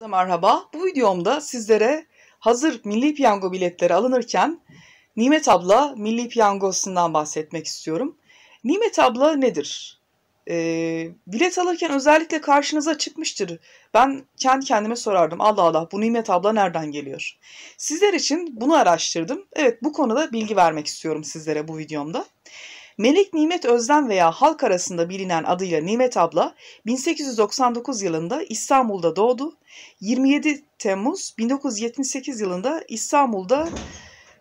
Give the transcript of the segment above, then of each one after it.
Merhaba, bu videomda sizlere hazır Milli Piyango biletleri alınırken Nimet Abla Milli Piyangosu'ndan bahsetmek istiyorum. Nimet Abla nedir? E, bilet alırken özellikle karşınıza çıkmıştır. Ben kendi kendime sorardım. Allah Allah bu Nimet Abla nereden geliyor? Sizler için bunu araştırdım. Evet bu konuda bilgi vermek istiyorum sizlere bu videomda. Melek Nimet Özden veya halk arasında bilinen adıyla Nimet abla 1899 yılında İstanbul'da doğdu. 27 Temmuz 1978 yılında İstanbul'da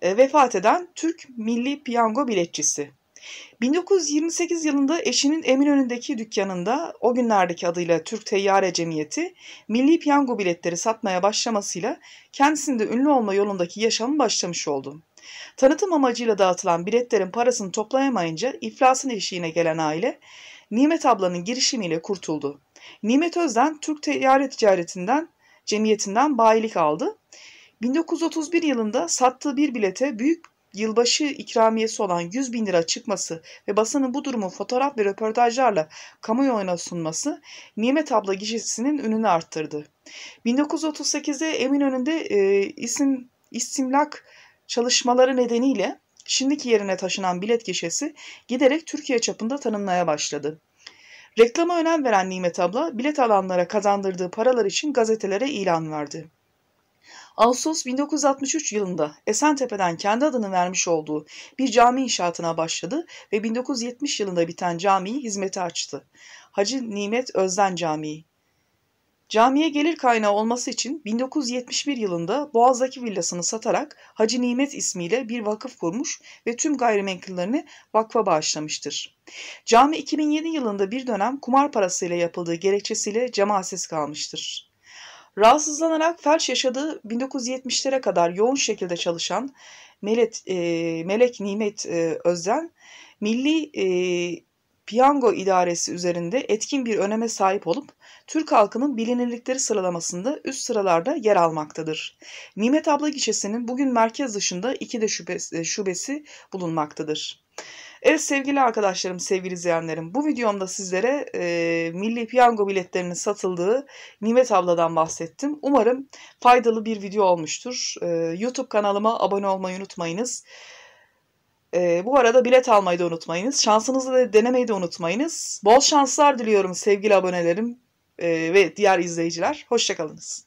e, vefat eden Türk milli piyango biletçisi. 1928 yılında eşinin Eminönü'ndeki dükkanında o günlerdeki adıyla Türk Teyyare Cemiyeti milli piyango biletleri satmaya başlamasıyla kendisinde ünlü olma yolundaki yaşamı başlamış oldu. Tanıtım amacıyla dağıtılan biletlerin parasını toplayamayınca iflasın eşiğine gelen aile Nimet ablanın girişimiyle kurtuldu. Nimet Özden Türk Ticaret Ticaretinden Cemiyetinden bayilik aldı. 1931 yılında sattığı bir bilete büyük yılbaşı ikramiyesi olan 100 bin lira çıkması ve basının bu durumu fotoğraf ve röportajlarla kamuoyuna sunması Nimet abla gişesinin ününü arttırdı. 1938'de Eminönü'nde e, isim isimlak çalışmaları nedeniyle şimdiki yerine taşınan bilet gişesi giderek Türkiye çapında tanınmaya başladı. Reklama önem veren Nimet abla bilet alanlara kazandırdığı paralar için gazetelere ilan verdi. Ağustos 1963 yılında Esentepe'den kendi adını vermiş olduğu bir cami inşaatına başladı ve 1970 yılında biten camiyi hizmete açtı. Hacı Nimet Özden Camii Camiye gelir kaynağı olması için 1971 yılında Boğaz'daki villasını satarak Hacı Nimet ismiyle bir vakıf kurmuş ve tüm gayrimenkullerini vakfa bağışlamıştır. Cami 2007 yılında bir dönem kumar parasıyla yapıldığı gerekçesiyle cemaatsiz kalmıştır. Rahatsızlanarak felç yaşadığı 1970'lere kadar yoğun şekilde çalışan Melet, e, Melek Nimet e, Özden, milli e, piyango idaresi üzerinde etkin bir öneme sahip olup Türk halkının bilinirlikleri sıralamasında üst sıralarda yer almaktadır. Nimet Abla gişesinin bugün merkez dışında iki de şubesi, e, şubesi bulunmaktadır. Evet sevgili arkadaşlarım, sevgili izleyenlerim bu videomda sizlere e, milli piyango biletlerinin satıldığı Nimet Abla'dan bahsettim. Umarım faydalı bir video olmuştur. E, YouTube kanalıma abone olmayı unutmayınız. E, bu arada bilet almayı da unutmayınız. Şansınızı da denemeyi de unutmayınız. Bol şanslar diliyorum sevgili abonelerim e, ve diğer izleyiciler. Hoşçakalınız.